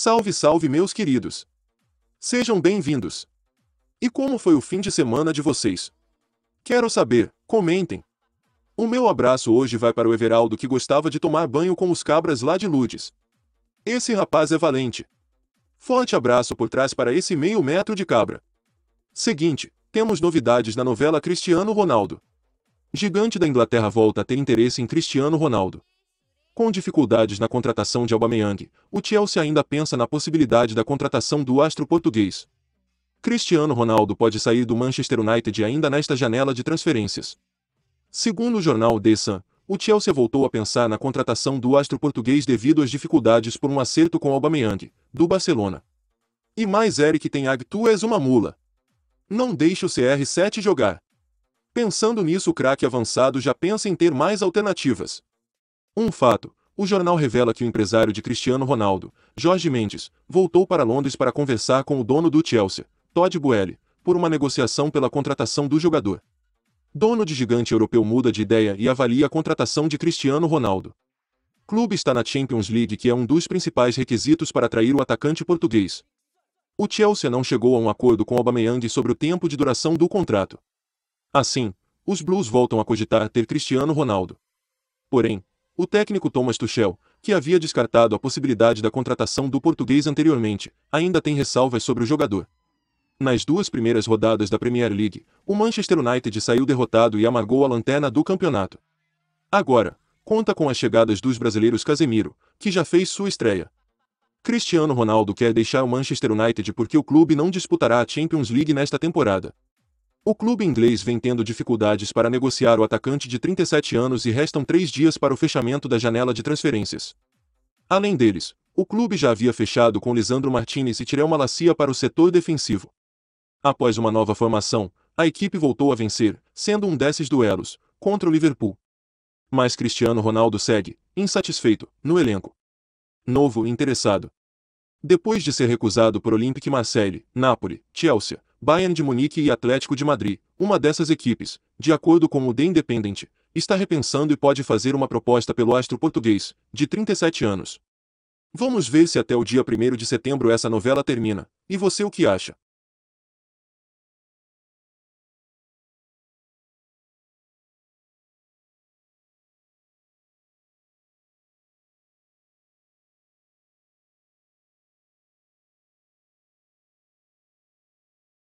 Salve, salve, meus queridos! Sejam bem-vindos! E como foi o fim de semana de vocês? Quero saber, comentem! O meu abraço hoje vai para o Everaldo que gostava de tomar banho com os cabras lá de Ludes. Esse rapaz é valente. Forte abraço por trás para esse meio metro de cabra. Seguinte, temos novidades na novela Cristiano Ronaldo. Gigante da Inglaterra volta a ter interesse em Cristiano Ronaldo. Com dificuldades na contratação de Aubameyang, o Chelsea ainda pensa na possibilidade da contratação do astro português. Cristiano Ronaldo pode sair do Manchester United ainda nesta janela de transferências. Segundo o jornal The Sun, o Chelsea voltou a pensar na contratação do astro português devido às dificuldades por um acerto com Aubameyang, do Barcelona. E mais Eric Tenhag, tu és uma mula. Não deixe o CR7 jogar. Pensando nisso, o craque avançado já pensa em ter mais alternativas. Um fato: o jornal revela que o empresário de Cristiano Ronaldo, Jorge Mendes, voltou para Londres para conversar com o dono do Chelsea, Todd Boehly, por uma negociação pela contratação do jogador. Dono de gigante europeu muda de ideia e avalia a contratação de Cristiano Ronaldo. Clube está na Champions League, que é um dos principais requisitos para atrair o atacante português. O Chelsea não chegou a um acordo com Aubameyang sobre o tempo de duração do contrato. Assim, os Blues voltam a cogitar ter Cristiano Ronaldo. Porém, o técnico Thomas Tuchel, que havia descartado a possibilidade da contratação do português anteriormente, ainda tem ressalvas sobre o jogador. Nas duas primeiras rodadas da Premier League, o Manchester United saiu derrotado e amargou a lanterna do campeonato. Agora, conta com as chegadas dos brasileiros Casemiro, que já fez sua estreia. Cristiano Ronaldo quer deixar o Manchester United porque o clube não disputará a Champions League nesta temporada. O clube inglês vem tendo dificuldades para negociar o atacante de 37 anos e restam três dias para o fechamento da janela de transferências. Além deles, o clube já havia fechado com Lisandro Martinez e Tirel Malacia para o setor defensivo. Após uma nova formação, a equipe voltou a vencer, sendo um desses duelos, contra o Liverpool. Mas Cristiano Ronaldo segue, insatisfeito, no elenco. Novo interessado. Depois de ser recusado por Olympique Marseille, Napoli, Chelsea, Bayern de Munique e Atlético de Madrid. Uma dessas equipes, de acordo com o The Independent, está repensando e pode fazer uma proposta pelo astro português, de 37 anos. Vamos ver se até o dia 1 de setembro essa novela termina. E você o que acha?